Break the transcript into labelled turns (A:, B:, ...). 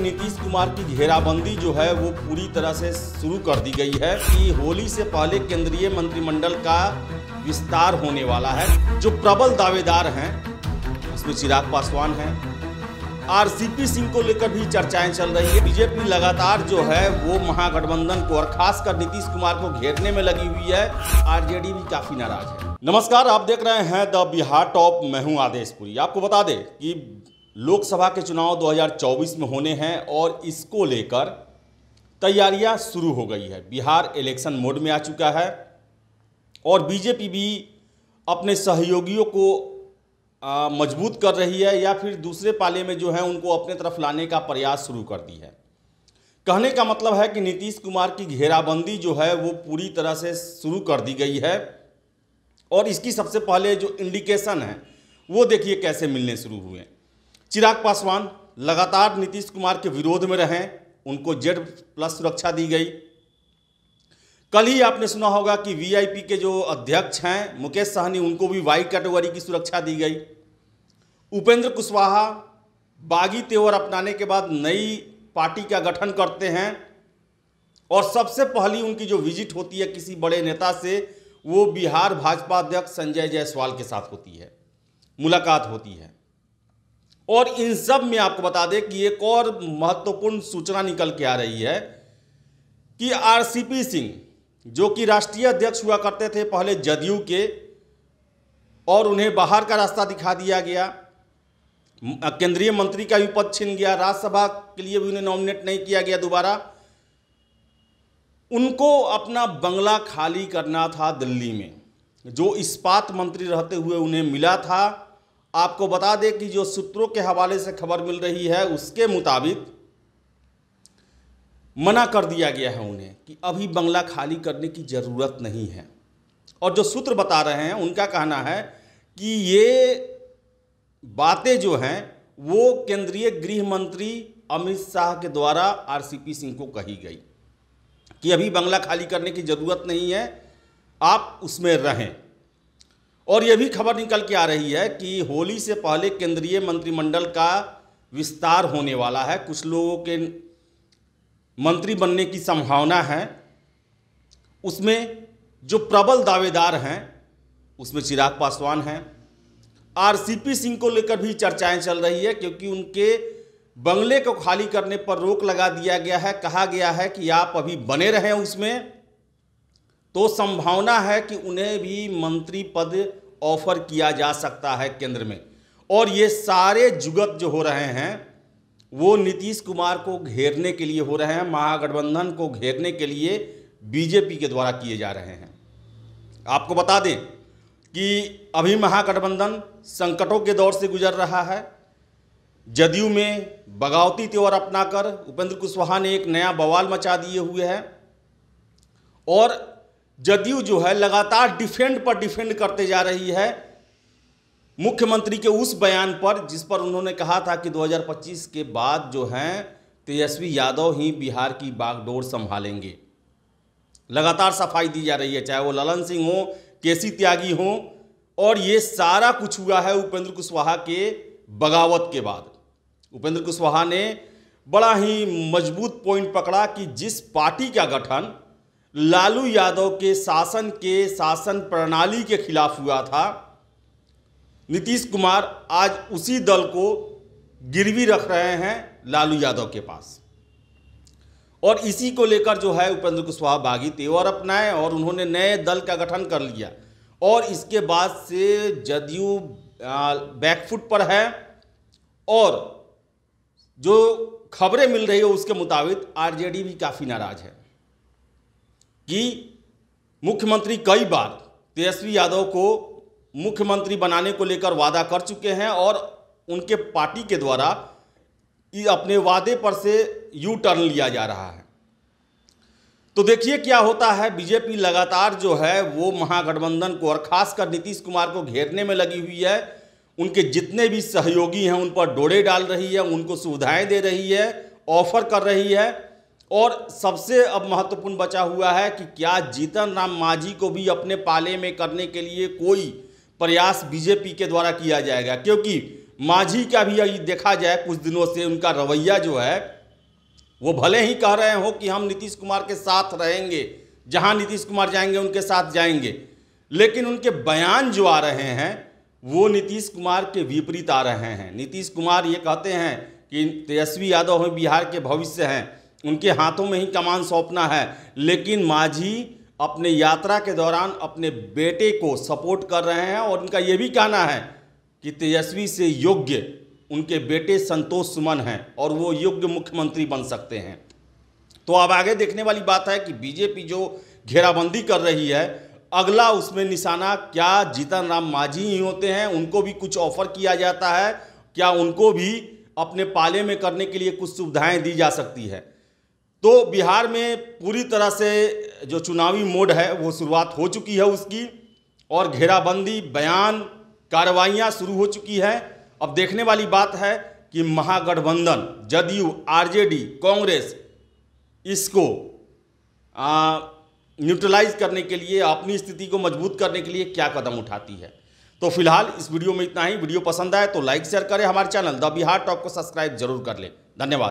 A: नीतीश कुमार की घेराबंदी जो है वो पूरी तरह से शुरू कर दी गई है कि होली से पहले केंद्रीय मंत्रिमंडल का विस्तार होने वाला है जो प्रबल दावेदार हैं उसमें चिराग पासवान हैं आरसीपी सिंह को लेकर भी चर्चाएं चल रही है बीजेपी लगातार जो है वो महागठबंधन को और खासकर नीतीश कुमार को घेरने में लगी हुई है आरजेडी भी काफी नाराज है नमस्कार आप देख रहे हैं द बिहार टॉप मैं हूं आदेश पुरी आपको बता दें कि लोकसभा के चुनाव 2024 में होने हैं और इसको लेकर तैयारियां शुरू हो गई है बिहार इलेक्शन मोड में आ चुका है और बीजेपी भी अपने सहयोगियों को आ, मजबूत कर रही है या फिर दूसरे पाले में जो है उनको अपने तरफ लाने का प्रयास शुरू कर दी है कहने का मतलब है कि नीतीश कुमार की घेराबंदी जो है वो पूरी तरह से शुरू कर दी गई है और इसकी सबसे पहले जो इंडिकेशन है वो देखिए कैसे मिलने शुरू हुए चिराग पासवान लगातार नीतीश कुमार के विरोध में रहे उनको जेड प्लस सुरक्षा दी गई कल ही आपने सुना होगा कि वीआईपी के जो अध्यक्ष हैं मुकेश साहनी उनको भी वाई कैटेगरी की सुरक्षा दी गई उपेंद्र कुशवाहा बागी तेवर अपनाने के बाद नई पार्टी का गठन करते हैं और सबसे पहली उनकी जो विजिट होती है किसी बड़े नेता से वो बिहार भाजपा अध्यक्ष संजय जायसवाल के साथ होती है मुलाकात होती है और इन सब में आपको बता दें कि एक और महत्वपूर्ण सूचना निकल के आ रही है कि आरसीपी सिंह जो कि राष्ट्रीय अध्यक्ष हुआ करते थे पहले जदयू के और उन्हें बाहर का रास्ता दिखा दिया गया केंद्रीय मंत्री का भी पद छिन गया राज्यसभा के लिए भी उन्हें नॉमिनेट नहीं किया गया दोबारा उनको अपना बंगला खाली करना था दिल्ली में जो इस्पात मंत्री रहते हुए उन्हें मिला था आपको बता दें कि जो सूत्रों के हवाले से खबर मिल रही है उसके मुताबिक मना कर दिया गया है उन्हें कि अभी बंगला खाली करने की ज़रूरत नहीं है और जो सूत्र बता रहे हैं उनका कहना है कि ये बातें जो हैं वो केंद्रीय गृह मंत्री अमित शाह के द्वारा आरसीपी सिंह को कही गई कि अभी बंगला खाली करने की ज़रूरत नहीं है आप उसमें रहें और यह भी खबर निकल के आ रही है कि होली से पहले केंद्रीय मंत्रिमंडल का विस्तार होने वाला है कुछ लोगों के मंत्री बनने की संभावना है उसमें जो प्रबल दावेदार हैं उसमें चिराग पासवान हैं आरसीपी सिंह को लेकर भी चर्चाएं चल रही है क्योंकि उनके बंगले को खाली करने पर रोक लगा दिया गया है कहा गया है कि आप अभी बने रहें उसमें तो संभावना है कि उन्हें भी मंत्री पद ऑफर किया जा सकता है केंद्र में और ये सारे जुगत जो हो रहे हैं वो नीतीश कुमार को घेरने के लिए हो रहे हैं महागठबंधन को घेरने के लिए बीजेपी के द्वारा किए जा रहे हैं आपको बता दें कि अभी महागठबंधन संकटों के दौर से गुजर रहा है जदयू में बगावती त्योहार अपनाकर उपेंद्र कुशवाहा ने एक नया बवाल मचा दिए हुए है और जदयू जो है लगातार डिफेंड पर डिफेंड करते जा रही है मुख्यमंत्री के उस बयान पर जिस पर उन्होंने कहा था कि 2025 के बाद जो हैं तेजस्वी यादव ही बिहार की बागडोर संभालेंगे लगातार सफाई दी जा रही है चाहे वो ललन सिंह हो केसी त्यागी हो और ये सारा कुछ हुआ है उपेंद्र कुशवाहा के बगावत के बाद उपेंद्र कुशवाहा ने बड़ा ही मजबूत पॉइंट पकड़ा कि जिस पार्टी का गठन लालू यादव के शासन के शासन प्रणाली के खिलाफ हुआ था नीतीश कुमार आज उसी दल को गिरवी रख रहे हैं लालू यादव के पास और इसी को लेकर जो है उपेंद्र कुशवाहा बागी तेवर अपनाए और उन्होंने नए दल का गठन कर लिया और इसके बाद से जदयू बैकफुट पर है और जो खबरें मिल रही है उसके मुताबिक आरजेडी भी काफ़ी नाराज़ है कि मुख्यमंत्री कई बार तेजस्वी यादव को मुख्यमंत्री बनाने को लेकर वादा कर चुके हैं और उनके पार्टी के द्वारा अपने वादे पर से यू टर्न लिया जा रहा है तो देखिए क्या होता है बीजेपी लगातार जो है वो महागठबंधन को और खासकर नीतीश कुमार को घेरने में लगी हुई है उनके जितने भी सहयोगी हैं उन पर डोड़े डाल रही है उनको सुविधाएं दे रही है ऑफर कर रही है और सबसे अब महत्वपूर्ण बचा हुआ है कि क्या जीतन राम मांझी को भी अपने पाले में करने के लिए कोई प्रयास बीजेपी के द्वारा किया जाएगा क्योंकि मांझी का भी अभी देखा जाए कुछ दिनों से उनका रवैया जो है वो भले ही कह रहे हो कि हम नीतीश कुमार के साथ रहेंगे जहां नीतीश कुमार जाएंगे उनके साथ जाएंगे लेकिन उनके बयान जो आ रहे हैं वो नीतीश कुमार के विपरीत आ रहे हैं नीतीश कुमार ये कहते हैं कि तेजस्वी यादव हैं बिहार के भविष्य हैं उनके हाथों में ही कमान सौंपना है लेकिन माझी अपने यात्रा के दौरान अपने बेटे को सपोर्ट कर रहे हैं और उनका ये भी कहना है कि तेजस्वी से योग्य उनके बेटे संतोष सुमन हैं और वो योग्य मुख्यमंत्री बन सकते हैं तो अब आगे देखने वाली बात है कि बीजेपी जो घेराबंदी कर रही है अगला उसमें निशाना क्या जीतन राम माझी ही होते हैं उनको भी कुछ ऑफर किया जाता है क्या उनको भी अपने पाले में करने के लिए कुछ सुविधाएं दी जा सकती है तो बिहार में पूरी तरह से जो चुनावी मोड है वो शुरुआत हो चुकी है उसकी और घेराबंदी बयान कार्रवाइयाँ शुरू हो चुकी है अब देखने वाली बात है कि महागठबंधन जदयू आरजेडी कांग्रेस इसको न्यूट्रलाइज करने के लिए अपनी स्थिति को मजबूत करने के लिए क्या कदम उठाती है तो फिलहाल इस वीडियो में इतना ही वीडियो पसंद आए तो लाइक शेयर करें हमारे चैनल द बिहार टॉप को सब्सक्राइब जरूर कर लें धन्यवाद